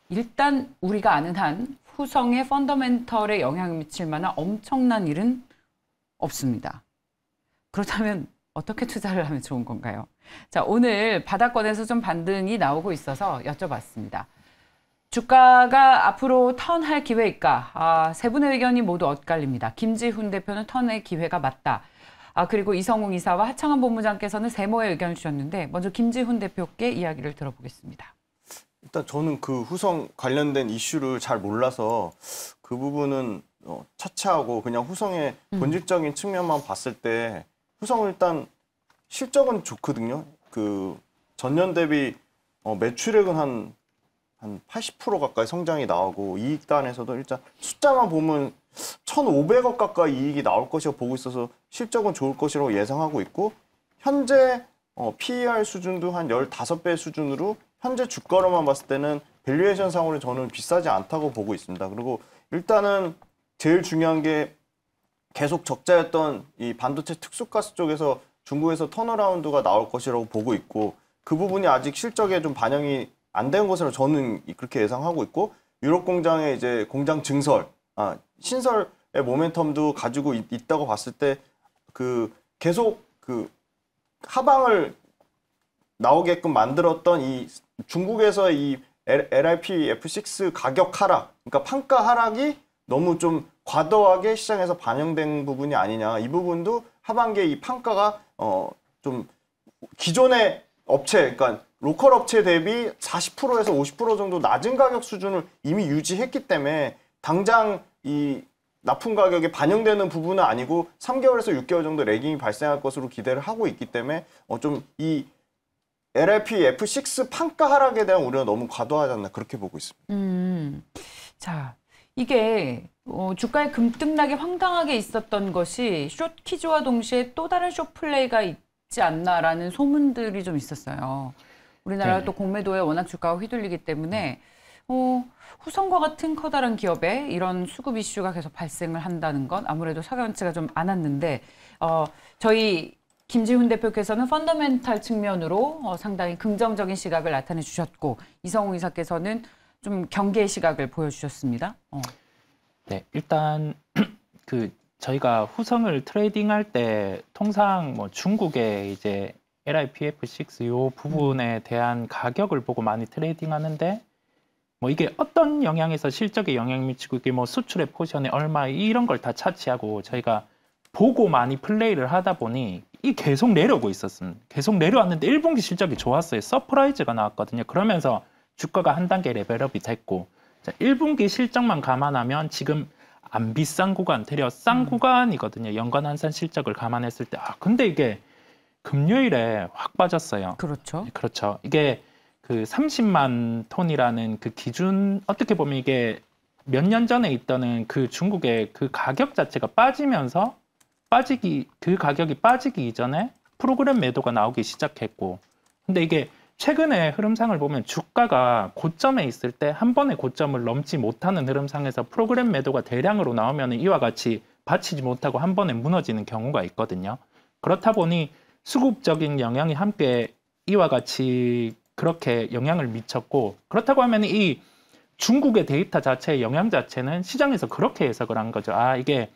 일단 우리가 아는 한 후성의 펀더멘털에 영향을 미칠 만한 엄청난 일은 없습니다. 그렇다면 어떻게 투자를 하면 좋은 건가요? 자, 오늘 바닥권에서 좀 반등이 나오고 있어서 여쭤봤습니다. 주가가 앞으로 턴할 기회일까? 아, 세 분의 의견이 모두 엇갈립니다. 김지훈 대표는 턴의 기회가 맞다. 아, 그리고 이성웅 이사와 하창한 본부장께서는 세모의 의견을 주셨는데 먼저 김지훈 대표께 이야기를 들어보겠습니다. 일단 저는 그 후성 관련된 이슈를 잘 몰라서 그 부분은 어, 차차하고 그냥 후성의 음. 본질적인 음. 측면만 봤을 때 후성 은 일단 실적은 좋거든요. 그 전년 대비 어, 매출액은 한 한80% 가까이 성장이 나오고 이익단에서도 일단 숫자만 보면 1,500억 가까이 이익이 나올 것이라고 보고 있어서 실적은 좋을 것이라고 예상하고 있고 현재 어, PER 수준도 한 15배 수준으로 현재 주가로만 봤을 때는 밸류에이션 상으로 저는 비싸지 않다고 보고 있습니다. 그리고 일단은 제일 중요한 게 계속 적자였던 이 반도체 특수가스 쪽에서 중국에서 턴어라운드가 나올 것이라고 보고 있고 그 부분이 아직 실적에 좀 반영이 안된 것으로 저는 그렇게 예상하고 있고 유럽 공장의 이제 공장 증설, 아, 신설의 모멘텀도 가지고 있, 있다고 봤을 때 그 계속 그 하방을 나오게끔 만들었던 이 중국에서 이 LRP F6 가격 하락, 그러니까 판가 하락이 너무 좀 과도하게 시장에서 반영된 부분이 아니냐. 이 부분도 하반기에 이 판가가 어 좀 기존의 업체, 그러니까 로컬 업체 대비 40%에서 50% 정도 낮은 가격 수준을 이미 유지했기 때문에 당장 이 납품 가격에 반영되는 부분은 아니고 3개월에서 6개월 정도 레깅이 발생할 것으로 기대를 하고 있기 때문에 어좀이 LLP F6 판가 하락에 대한 우려는 너무 과도하지 않나 그렇게 보고 있습니다. 음, 자 이게 어, 주가의 금등락이 황당하게 있었던 것이 숏 퀴즈와 동시에 또 다른 숏 플레이가 있지 않나라는 소문들이 좀 있었어요. 우리나라 네. 또 공매도에 워낙 주가가 휘둘리기 때문에 어, 후성과 같은 커다란 기업에 이런 수급 이슈가 계속 발생을 한다는 건 아무래도 사견치가 좀 않았는데 어, 저희 김지훈 대표께서는 펀더멘탈 측면으로 어, 상당히 긍정적인 시각을 나타내 주셨고 이성웅 이사께서는 좀 경계의 시각을 보여주셨습니다. 어. 네, 일단 그 저희가 후성을 트레이딩 할 때 통상 뭐 중국에 이제 LIPF6 요 음. 부분에 대한 가격을 보고 많이 트레이딩 하는데 뭐 이게 어떤 영향에서 실적에 영향 미치고 이게 뭐 수출의 포션에 얼마 이런 걸 다 차치하고 저희가 보고 많이 플레이를 하다 보니 이 계속 내려오고 있었습니다. 계속 내려왔는데 1분기 실적이 좋았어요. 서프라이즈가 나왔거든요. 그러면서 주가가 한 단계 레벨업이 됐고 자, 1분기 실적만 감안하면 지금 안 비싼 구간, 대려 싼 음. 구간이거든요. 연관 환산 실적을 감안했을 때. 아, 근데 이게 금요일에 확 빠졌어요. 그렇죠. 네, 그렇죠. 이게 그 30만 톤이라는 그 기준 어떻게 보면 이게 몇 년 전에 있던 그 중국의 그 가격 자체가 빠지면서 빠지기 그 가격이 빠지기 이전에 프로그램 매도가 나오기 시작했고 근데 이게 최근의 흐름상을 보면 주가가 고점에 있을 때 한 번에 고점을 넘지 못하는 흐름상에서 프로그램 매도가 대량으로 나오면 이와 같이 받치지 못하고 한 번에 무너지는 경우가 있거든요. 그렇다 보니 수급적인 영향이 함께 이와 같이 그렇게 영향을 미쳤고 그렇다고 하면 이 중국의 데이터 자체의 영향 자체는 시장에서 그렇게 해석을 한 거죠. 아 이게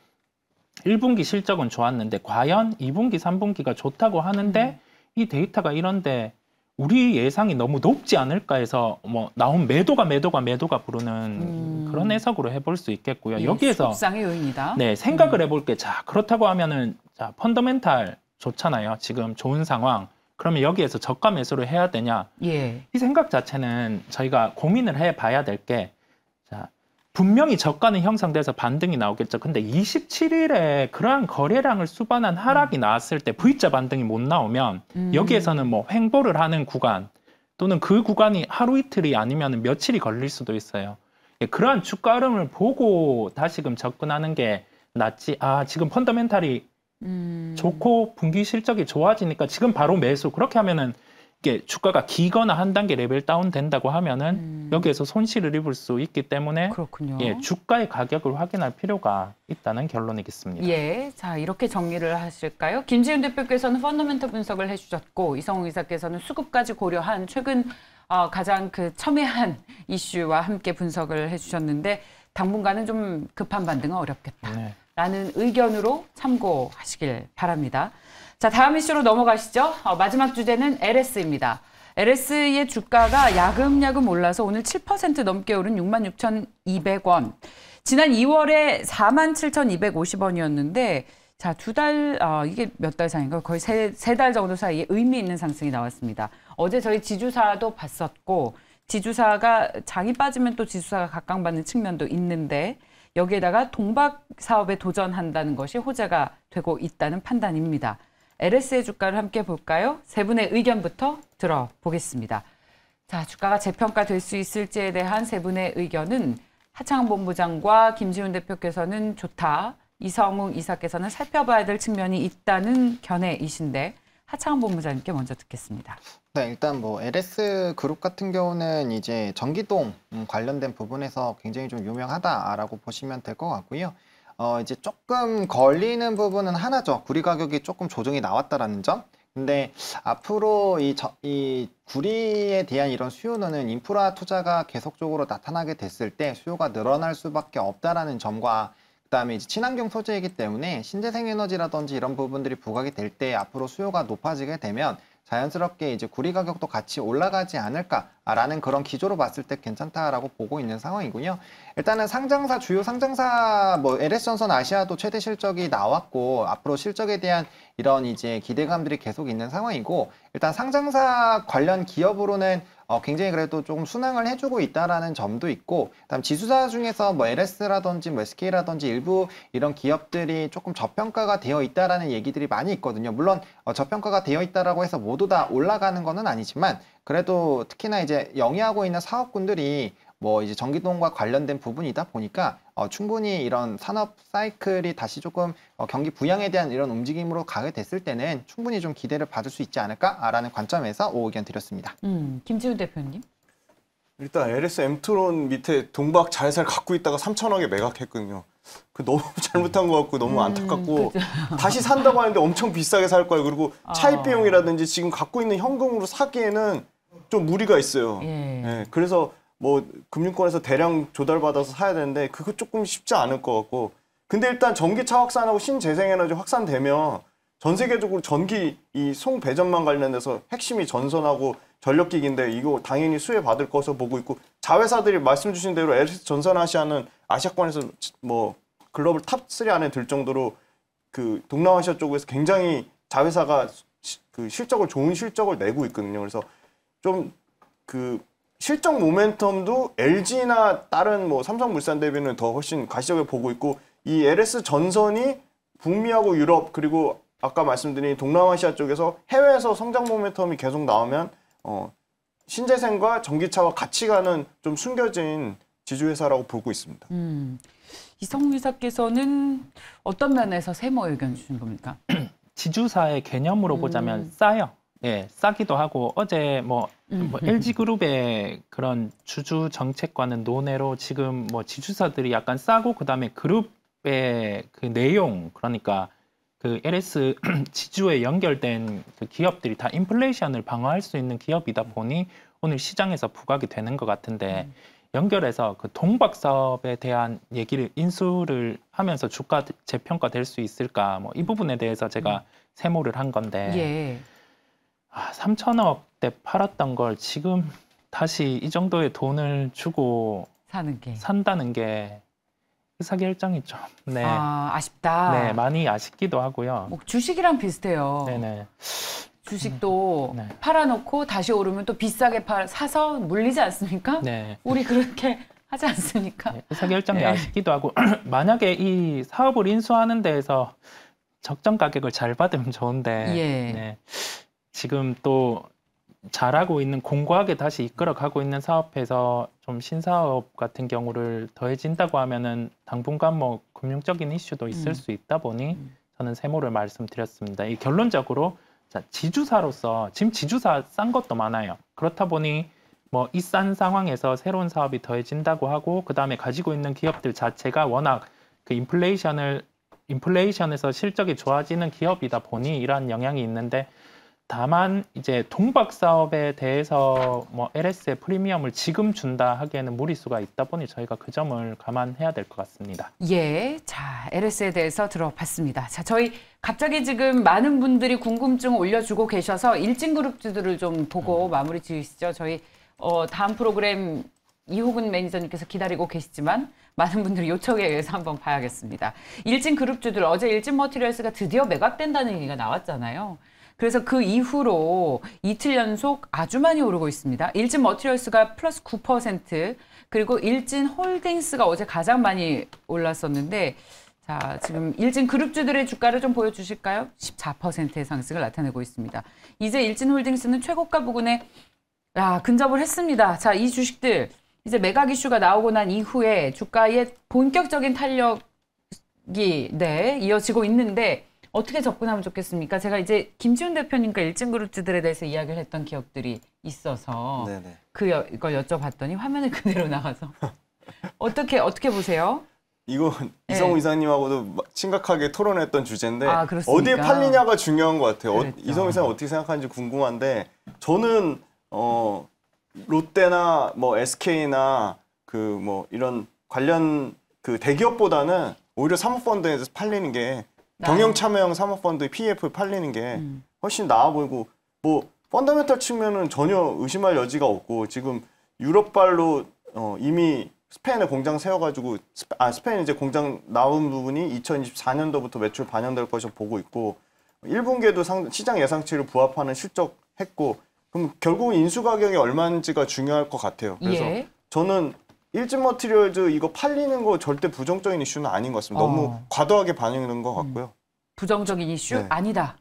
1분기 실적은 좋았는데 과연 2분기, 3분기가 좋다고 하는데 음. 이 데이터가 이런데 우리 예상이 너무 높지 않을까 해서 뭐 나온 매도가 매도가 매도가 부르는 음. 그런 해석으로 해볼 수 있겠고요. 예, 여기에서 요인이다. 네 생각을 음. 해볼 게자 그렇다고 하면은 자 펀더멘탈 좋잖아요. 지금 좋은 상황. 그러면 여기에서 저가 매수를 해야 되냐? 예. 이 생각 자체는 저희가 고민을 해 봐야 될게 자, 분명히 저가는 형성돼서 반등이 나오겠죠. 근데 27일에 그러한 거래량을 수반한 하락이 음. 나왔을 때 V자 반등이 못 나오면 음. 여기에서는 뭐 횡보를 하는 구간 또는 그 구간이 하루 이틀이 아니면 며칠이 걸릴 수도 있어요. 예, 그러한 주가 흐름을 보고 다시금 접근하는 게 낫지. 아, 지금 펀더멘탈이 음. 좋고 분기 실적이 좋아지니까 지금 바로 매수 그렇게 하면은 이게 주가가 기거나 한 단계 레벨 다운 된다고 하면은 음. 여기에서 손실을 입을 수 있기 때문에 그렇군요. 예, 주가의 가격을 확인할 필요가 있다는 결론이겠습니다. 예, 자 이렇게 정리를 하실까요? 김지윤 대표께서는 펀더멘털 분석을 해주셨고 이성웅 이사께서는 수급까지 고려한 최근 어, 가장 그 첨예한 이슈와 함께 분석을 해주셨는데 당분간은 좀 급한 반등은 어렵겠다. 네. 라는 의견으로 참고하시길 바랍니다. 자, 다음 이슈로 넘어가시죠. 어, 마지막 주제는 LS입니다. LS의 주가가 야금야금 올라서 오늘 7% 넘게 오른 66,200원. 지난 2월에 47,250원이었는데 자, 두 달, 어, 이게 몇 달 사이인가? 거의 세, 세달 정도 사이에 의미 있는 상승이 나왔습니다. 어제 저희 지주사도 봤었고, 지주사가 장이 빠지면 또 지주사가 각광받는 측면도 있는데, 여기에다가 동박 사업에 도전한다는 것이 호재가 되고 있다는 판단입니다. LS의 주가를 함께 볼까요? 세 분의 의견부터 들어보겠습니다. 자, 주가가 재평가될 수 있을지에 대한 세 분의 의견은 하창 본부장과 김지훈 대표께서는 좋다, 이성웅 이사께서는 살펴봐야 될 측면이 있다는 견해이신데 하창원 본부장님께 먼저 듣겠습니다. 네, 일단 뭐 LS 그룹 같은 경우는 이제 전기동 음, 관련된 부분에서 굉장히 좀 유명하다라고 보시면 될 것 같고요. 어, 이제 조금 걸리는 부분은 하나죠. 구리 가격이 조금 조정이 나왔다라는 점. 근데 앞으로 이, 저, 이 구리에 대한 이런 수요는 인프라 투자가 계속적으로 나타나게 됐을 때 수요가 늘어날 수밖에 없다라는 점과 그다음에 이제 친환경 소재이기 때문에 신재생 에너지라든지 이런 부분들이 부각이 될 때 앞으로 수요가 높아지게 되면 자연스럽게 이제 구리 가격도 같이 올라가지 않을까라는 그런 기조로 봤을 때 괜찮다라고 보고 있는 상황이군요. 일단은 상장사 주요 상장사 뭐 LS전선 아시아도 최대 실적이 나왔고 앞으로 실적에 대한 이런 이제 기대감들이 계속 있는 상황이고 일단 상장사 관련 기업으로는 어, 굉장히 그래도 조금 순항을 해주고 있다라는 점도 있고 그다음 지수사 중에서 뭐 LS라든지 뭐 SK라든지 일부 이런 기업들이 조금 저평가가 되어 있다라는 얘기들이 많이 있거든요. 물론 어, 저평가가 되어 있다라고 해서 모두 다 올라가는 거는 아니지만 그래도 특히나 이제 영위하고 있는 사업군들이 뭐 이제 전기동과 관련된 부분이다 보니까 어, 충분히 이런 산업 사이클이 다시 조금 어, 경기 부양에 대한 이런 움직임으로 가게 됐을 때는 충분히 좀 기대를 받을 수 있지 않을까라는 관점에서 오 의견 드렸습니다. 음, 김지우 대표님. 일단 LS 엠트론 밑에 동박 자회사를 갖고 있다가 3천억에 매각했군요그 너무 잘못한 것 같고 너무 음, 안타깝고 그쵸. 다시 산다고 하는데 엄청 비싸게 살 거예요. 그리고 아. 차입 비용이라든지 지금 갖고 있는 현금으로 사기에는 좀 무리가 있어요. 예. 예. 그래서 뭐 금융권에서 대량 조달받아서 사야 되는데 그거 조금 쉽지 않을 것 같고 근데 일단 전기차 확산하고 신재생에너지 확산되면 전 세계적으로 전기 이 송 배전망 관련돼서 핵심이 전선하고 전력기기인데 이거 당연히 수혜받을 것으로 보고 있고 자회사들이 말씀 주신 대로 LS 전선아시아는 아시아권에서 뭐 글로벌 탑 3 안에 들 정도로 그 동남아시아 쪽에서 굉장히 자회사가 시, 그 실적을 좋은 실적을 내고 있거든요. 그래서 좀그 실적 모멘텀도 LG나 다른 뭐 삼성물산 대비는 더 훨씬 가시적으로 보고 있고 이 LS 전선이 북미하고 유럽 그리고 아까 말씀드린 동남아시아 쪽에서 해외에서 성장 모멘텀이 계속 나오면 어, 신재생과 전기차와 같이 가는 좀 숨겨진 지주회사라고 보고 있습니다. 음, 이성우 이사께서는 어떤 면에서 세모 의견 주신 겁니까? 지주사의 개념으로 음. 보자면 싸요. 예, 싸기도 하고 어제 뭐, 뭐 LG 음. 그룹의 그런 주주 정책과는 논외로 지금 뭐 지주사들이 약간 싸고 그다음에 그룹의 그 내용 그러니까 그 LS 지주에 연결된 그 기업들이 다 인플레이션을 방어할 수 있는 기업이다 보니 오늘 시장에서 부각이 되는 것 같은데 음. 연결해서 그 동박 사업에 대한 얘기를 인수를 하면서 주가 재평가될 수 있을까 뭐 이 부분에 대해서 제가 음. 세모를 한 건데 예. 아, 3천억대 팔았던 걸 지금 다시 이 정도의 돈을 주고 사는 게 산다는 게 사기일정이 좀 네. 아, 쉽다 네, 많이 아쉽기도 하고요. 뭐 주식이랑 비슷해요. 네네. 주식도 음, 네. 팔아놓고 다시 오르면 또 비싸게 팔 사서 물리지 않습니까? 네. 우리 그렇게 하지 않습니까? 네, 의사결정이 네. 아쉽기도 하고 만약에 이 사업을 인수하는 데에서 적정 가격을 잘 받으면 좋은데 예. 네. 지금 또 잘하고 있는 공고하게 다시 이끌어가고 있는 사업에서 좀 신사업 같은 경우를 더해진다고 하면은 당분간 뭐 금융적인 이슈도 있을 음. 수 있다 보니 음. 저는 세모를 말씀드렸습니다. 이 결론적으로 자, 지주사로서 지금 지주사 싼 것도 많아요. 그렇다 보니 뭐 이 싼 상황에서 새로운 사업이 더해진다고 하고 그 다음에 가지고 있는 기업들 자체가 워낙 그 인플레이션을 인플레이션에서 실적이 좋아지는 기업이다 보니 이러한 영향이 있는데 다만 이제 동박 사업에 대해서 뭐 LS의 프리미엄을 지금 준다 하기에는 무리수가 있다 보니 저희가 그 점을 감안해야 될 것 같습니다. 예, 자 LS에 대해서 들어봤습니다. 자 저희 갑자기 지금 많은 분들이 궁금증 올려주고 계셔서 일진그룹주들을 좀 보고 음. 마무리 지으시죠. 저희 어, 다음 프로그램 이호근 매니저님께서 기다리고 계시지만 많은 분들이 요청에 의해서 한번 봐야겠습니다. 일진 그룹주들 어제 일진 머티리얼스가 드디어 매각된다는 얘기가 나왔잖아요. 그래서 그 이후로 이틀 연속 아주 많이 오르고 있습니다. 일진 머티리얼스가 플러스 9% 그리고 일진 홀딩스가 어제 가장 많이 올랐었는데 자, 지금 일진 그룹주들의 주가를 좀 보여주실까요? 14%의 상승을 나타내고 있습니다. 이제 일진 홀딩스는 최고가 부근에 야, 근접을 했습니다. 자, 이 주식들 이제 매각 이슈가 나오고 난 이후에 주가의 본격적인 탄력이 네, 이어지고 있는데 어떻게 접근하면 좋겠습니까? 제가 이제 김지훈 대표님과 일진그룹주들에 대해서 이야기를 했던 기억들이 있어서 그걸 여쭤봤더니 화면을 그대로 나와서 어떻게 어떻게 보세요? 이거 네. 이성우 이사님하고도 심각하게 토론했던 주제인데 아, 어디에 팔리냐가 중요한 것 같아요. 어, 그렇죠. 이성우 이사님 어떻게 생각하는지 궁금한데 저는 어 롯데나 뭐 SK나 그 뭐 이런 관련 그 대기업보다는 오히려 사모펀드에서 팔리는 게 경영 참여형 사모펀드의 PF 팔리는 게 음. 훨씬 나아 보이고 뭐 펀더멘탈 측면은 전혀 의심할 여지가 없고 지금 유럽발로 어, 이미 스페인에 공장 세워가지고 아 스페인 이제 공장 나온 부분이 2024년도부터 매출 반영될 것을 보고 있고 1분기에도 상, 시장 예상치를 부합하는 실적 했고 그럼 결국 인수 가격이 얼마인지가 중요할 것 같아요. 그래서 예. 저는 일진 머티리얼즈 이거 팔리는 거 절대 부정적인 이슈는 아닌 것 같습니다. 어. 너무 과도하게 반영되는 것 같고요. 음. 부정적인 이슈 네. 아니다.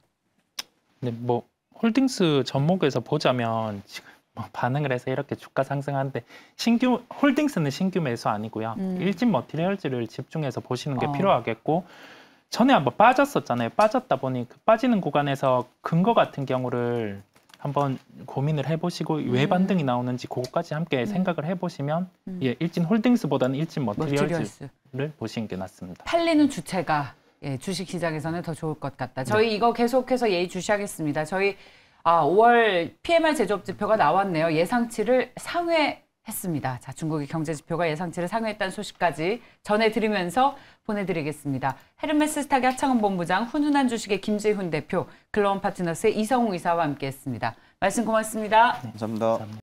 근데 뭐 홀딩스 전목에서 보자면 뭐 반응을 해서 이렇게 주가 상승하는데 신규 홀딩스는 신규 매수 아니고요. 음. 일진 머티리얼즈를 집중해서 보시는 게 어. 필요하겠고 전에 한번 빠졌었잖아요. 빠졌다 보니 그 빠지는 구간에서 근거 같은 경우를 한번 고민을 해보시고 음. 왜 반등이 나오는지 그것까지 함께 음. 생각을 해보시면 음. 예, 일진 홀딩스보다는 일진 머티리얼즈를 보시는 게 낫습니다. 팔리는 주체가 예, 주식시장에서는 더 좋을 것 같다. 저희 네. 이거 계속해서 예의주시하겠습니다. 저희 아, 5월 p m r 제조업 지표가 나왔네요. 예상치를 상회 했습니다. 자, 중국의 경제 지표가 예상치를 상회했다는 소식까지 전해드리면서 보내드리겠습니다. 헤르메스 스타의 하창원 본부장, 훈훈한 주식의 김재훈 대표, 글로원 파트너스의 이성웅 이사와 함께했습니다. 말씀 고맙습니다. 네, 감사합니다. 감사합니다.